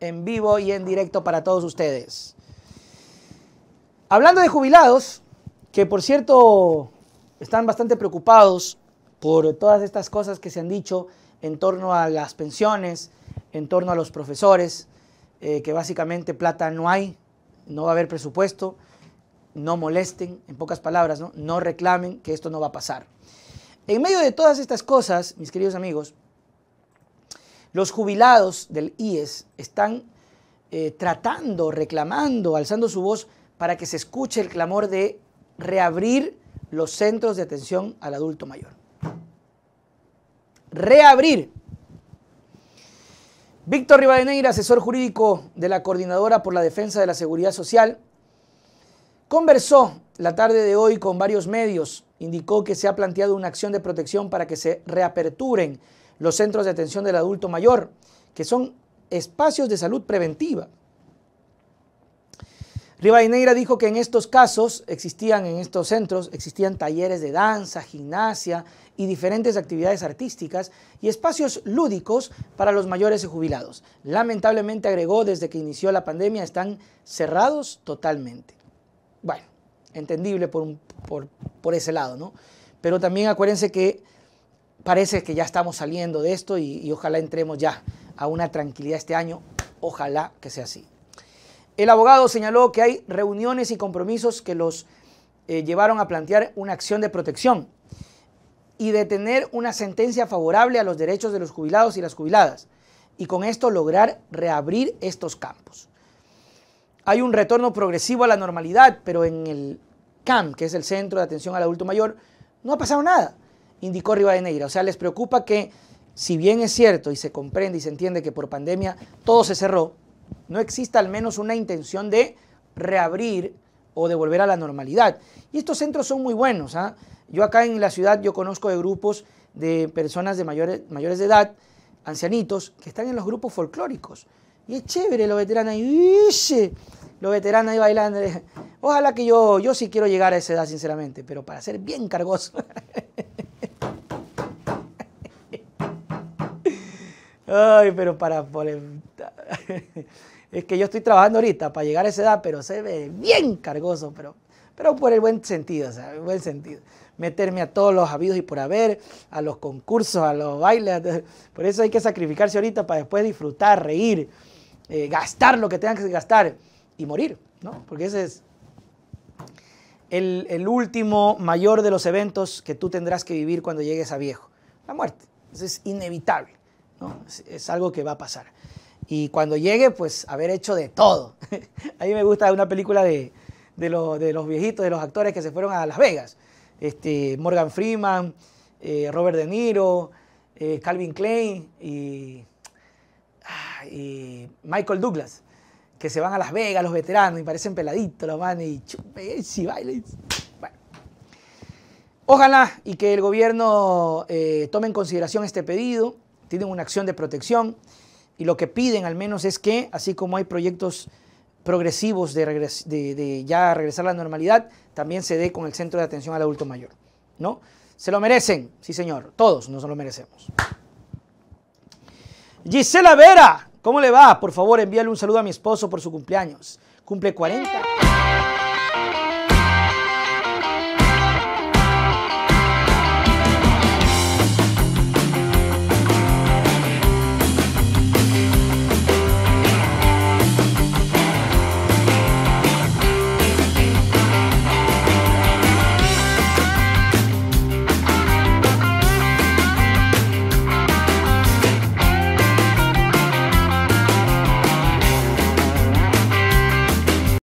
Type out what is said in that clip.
en vivo y en directo para todos ustedes. Hablando de jubilados, que por cierto están bastante preocupados por todas estas cosas que se han dicho en torno a las pensiones, en torno a los profesores, eh, que básicamente plata no hay, no va a haber presupuesto, no molesten, en pocas palabras, no reclamen que esto no va a pasar. En medio de todas estas cosas, mis queridos amigos, los jubilados del IES están eh, tratando, reclamando, alzando su voz para que se escuche el clamor de reabrir los centros de atención al adulto mayor. Reabrir. Víctor Rivadeneira, asesor jurídico de la Coordinadora por la Defensa de la Seguridad Social, conversó la tarde de hoy con varios medios. Indicó que se ha planteado una acción de protección para que se reaperturen los centros de atención del adulto mayor, que son espacios de salud preventiva. Rivadeneira dijo que en estos casos existían en estos centros existían talleres de danza, gimnasia y diferentes actividades artísticas y espacios lúdicos para los mayores y jubilados. Lamentablemente agregó desde que inició la pandemia están cerrados totalmente. Bueno, entendible por, por, por ese lado, ¿no? Pero también acuérdense que parece que ya estamos saliendo de esto y, ojalá entremos ya a una tranquilidad este año. Ojalá que sea así. El abogado señaló que hay reuniones y compromisos que los eh, llevaron a plantear una acción de protección y de tener una sentencia favorable a los derechos de los jubilados y las jubiladas, y con esto lograr reabrir estos campos. Hay un retorno progresivo a la normalidad, pero en el CAM, que es el Centro de Atención al Adulto Mayor, no ha pasado nada indicó Rivadeneira. O sea, les preocupa que, si bien es cierto y se comprende y se entiende que por pandemia todo se cerró, no exista al menos una intención de reabrir o de volver a la normalidad. Y estos centros son muy buenos. ¿ah? Yo acá en la ciudad yo conozco de grupos de personas de mayores, mayores de edad, ancianitos, que están en los grupos folclóricos. Y es chévere lo veteranos ahí, los veteranos ahí bailando. Ojalá que yo, yo sí quiero llegar a esa edad, sinceramente, pero para ser bien cargoso. Ay, pero para... Es que yo estoy trabajando ahorita para llegar a esa edad, pero se ve bien cargoso, pero, pero por el buen sentido, o sea, el buen sentido. Meterme a todos los habidos y por haber, a los concursos, a los bailes. Por eso hay que sacrificarse ahorita para después disfrutar, reír, eh, gastar lo que tengan que gastar y morir, ¿no? Porque ese es el, el, último mayor de los eventos que tú tendrás que vivir cuando llegues a viejo, la muerte. Eso es inevitable. Es, algo que va a pasar. Y cuando llegue, pues haber hecho de todo. a mí me gusta una película de, los viejitos, de los actores que se fueron a Las Vegas. Este, Morgan Freeman, eh, Robert De Niro, eh, Calvin Klein ah, y, Michael Douglas que se van a Las Vegas, los veteranos, y parecen peladitos los van y chupen, si Ojalá y que el gobierno eh, tome en consideración este pedido tienen una acción de protección y lo que piden al menos es que, así como hay proyectos progresivos de, ya regresar a la normalidad, también se dé con el centro de atención al adulto mayor. ¿No? Se lo merecen, sí señor, todos nos lo merecemos. Gisela Vera, ¿cómo le va? Por favor, envíale un saludo a mi esposo por su cumpleaños. Cumple 40.